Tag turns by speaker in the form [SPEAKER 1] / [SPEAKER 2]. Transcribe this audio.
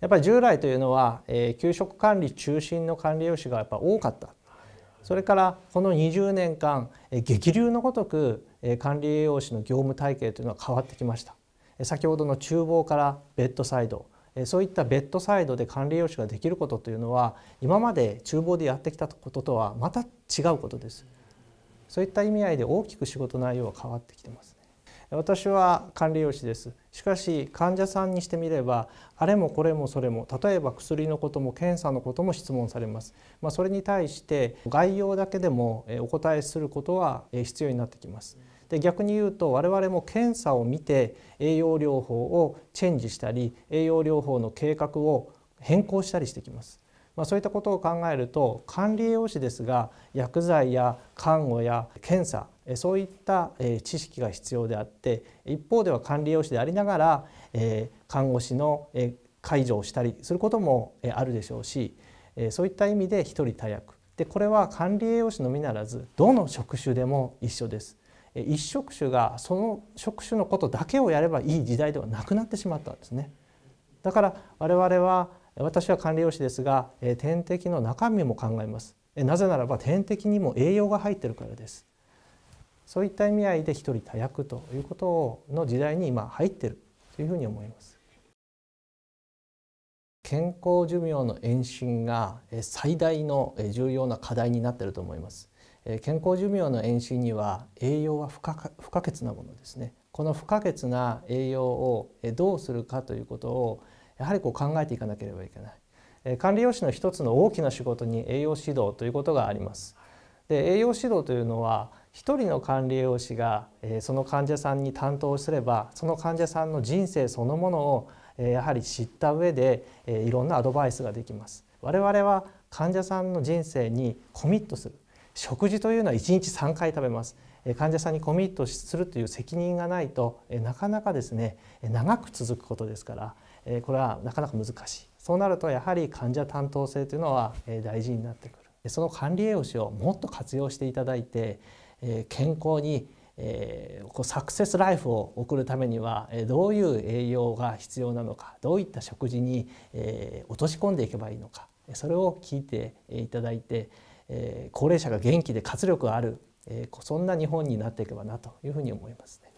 [SPEAKER 1] やっぱり従来というのは、えー、給食管理中心の管理栄養士がやっぱ多かったそれからこの20年間、えー、激流のごとく、えー、管理栄養士の業務体系というのは変わってきました、えー、先ほどの厨房からベッドサイド、えー、そういったベッドサイドで管理栄養士ができることというのは今まで厨房でやってきたこととはまた違うことですそういった意味合いで大きく仕事内容は変わってきてます私は管理栄養士ですしかし患者さんにしてみればあれもこれもそれも例えば薬のことも検査のことも質問されます、まあ、それに対して概要だけでもお答えすることは必要になってきます。で逆に言うと我々も検査を見て栄養療法をチェンジしたり栄養療法の計画を変更したりしてきます。まあ、そういったことを考えると管理栄養士ですが薬剤や看護や検査そういった知識が必要であって一方では管理栄養士でありながら看護師の介助をしたりすることもあるでしょうしそういった意味で一人多役でこれは管理栄養士のみならずどの職種でも一緒です。一職種がその職種のことだけをやればいい時代ではなくなってしまったんですね。だから我々は私は管理栄養士ですが点滴の中身も考えますなぜならば点滴にも栄養が入ってるからですそういった意味合いで一人多役ということの時代に今入ってるというふうに思います健康寿命の延伸が最大の重要な課題になっていると思います健康寿命の延伸には栄養は不可不可欠なものですねこの不可欠な栄養をどうするかということをやはりこう考えていかなければいけない、え管理栄養士の一つの大きな仕事に栄養指導ということがあります。で栄養指導というのは1人の管理栄養士が、えその患者さんに担当すればその患者さんの人生そのものを、えやはり知った上で、えいろんなアドバイスができます。我々は患者さんの人生にコミットする食事というのは1日3回食べます患者さんにコミットするという責任がないとなかなかですね長く続くことですからこれはなかなか難しいそうなるとやはり患者担当性というのは大事になってくるその管理栄養士をもっと活用していただいて健康にサクセスライフを送るためにはどういう栄養が必要なのかどういった食事に落とし込んでいけばいいのかそれを聞いていただいてえ高齢者が元気で活力がある、えそんな日本になっていけばなというふうに思いますね。